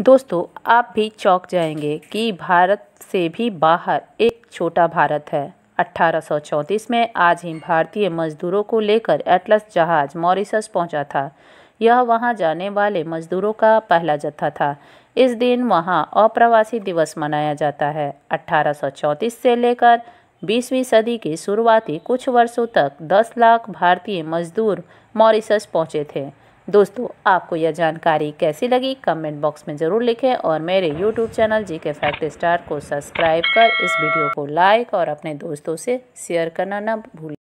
दोस्तों आप भी चौंक जाएंगे कि भारत से भी बाहर एक छोटा भारत है 1834 में आज ही भारतीय मजदूरों को लेकर एटलस जहाज मॉरिसस पहुंचा था यह वहां जाने वाले मजदूरों का पहला जत्था था इस दिन वहां अप्रवासी दिवस मनाया जाता है 1834 से लेकर 20वीं सदी के शुरुआती कुछ वर्षों तक 10 लाख भारतीय मजदूर मॉरिसस पहुंचे थे दोस्तों आपको यह जानकारी कैसी लगी कमेंट बॉक्स में ज़रूर लिखें और मेरे यूट्यूब चैनल जी के फैक्ट स्टार को सब्सक्राइब कर इस वीडियो को लाइक और अपने दोस्तों से शेयर करना ना भूलें